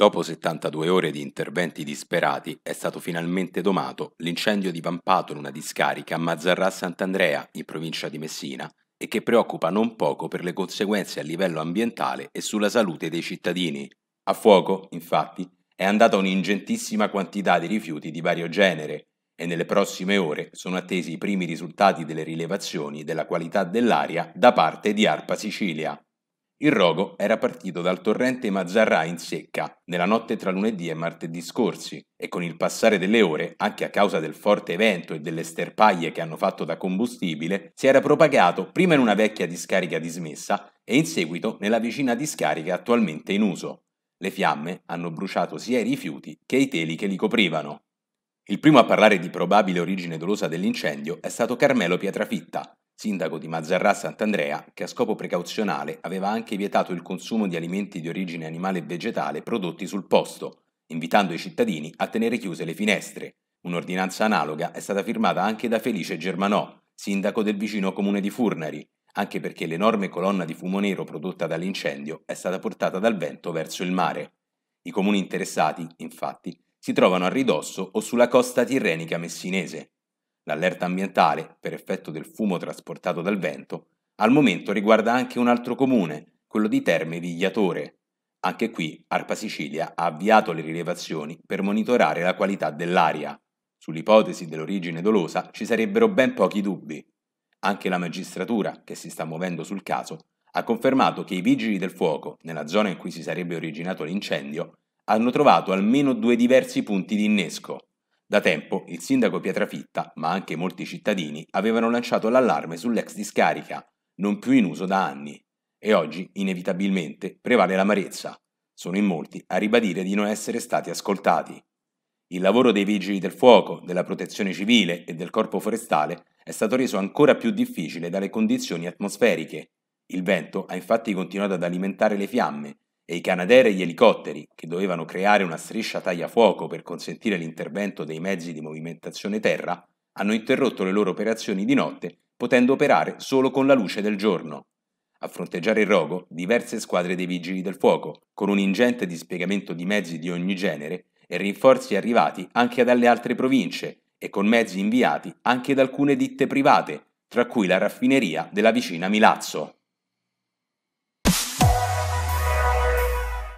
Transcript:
Dopo 72 ore di interventi disperati è stato finalmente domato l'incendio divampato in una discarica a Mazzarrà Sant'Andrea, in provincia di Messina, e che preoccupa non poco per le conseguenze a livello ambientale e sulla salute dei cittadini. A fuoco, infatti, è andata un'ingentissima quantità di rifiuti di vario genere e nelle prossime ore sono attesi i primi risultati delle rilevazioni della qualità dell'aria da parte di ARPA Sicilia. Il rogo era partito dal torrente Mazzarrà in secca nella notte tra lunedì e martedì scorsi e con il passare delle ore, anche a causa del forte vento e delle sterpaglie che hanno fatto da combustibile, si era propagato prima in una vecchia discarica dismessa e in seguito nella vicina discarica attualmente in uso. Le fiamme hanno bruciato sia i rifiuti che i teli che li coprivano. Il primo a parlare di probabile origine dolosa dell'incendio è stato Carmelo Pietrafitta, sindaco di Mazzarrà Sant'Andrea, che a scopo precauzionale aveva anche vietato il consumo di alimenti di origine animale e vegetale prodotti sul posto, invitando i cittadini a tenere chiuse le finestre. Un'ordinanza analoga è stata firmata anche da Felice Germanò, sindaco del vicino comune di Furnari, anche perché l'enorme colonna di fumo nero prodotta dall'incendio è stata portata dal vento verso il mare. I comuni interessati, infatti, si trovano a ridosso o sulla costa tirrenica messinese, L'allerta ambientale, per effetto del fumo trasportato dal vento, al momento riguarda anche un altro comune, quello di Terme Vigliatore. Anche qui Arpa Sicilia ha avviato le rilevazioni per monitorare la qualità dell'aria. Sull'ipotesi dell'origine dolosa ci sarebbero ben pochi dubbi. Anche la magistratura, che si sta muovendo sul caso, ha confermato che i vigili del fuoco, nella zona in cui si sarebbe originato l'incendio, hanno trovato almeno due diversi punti di innesco. Da tempo il sindaco Pietrafitta, ma anche molti cittadini, avevano lanciato l'allarme sull'ex discarica, non più in uso da anni, e oggi, inevitabilmente, prevale l'amarezza. Sono in molti a ribadire di non essere stati ascoltati. Il lavoro dei vigili del fuoco, della protezione civile e del corpo forestale è stato reso ancora più difficile dalle condizioni atmosferiche. Il vento ha infatti continuato ad alimentare le fiamme e i canadieri e gli elicotteri, che dovevano creare una striscia tagliafuoco per consentire l'intervento dei mezzi di movimentazione terra, hanno interrotto le loro operazioni di notte, potendo operare solo con la luce del giorno. A fronteggiare il rogo, diverse squadre dei vigili del fuoco, con un ingente dispiegamento di mezzi di ogni genere e rinforzi arrivati anche dalle altre province e con mezzi inviati anche da alcune ditte private, tra cui la raffineria della vicina Milazzo.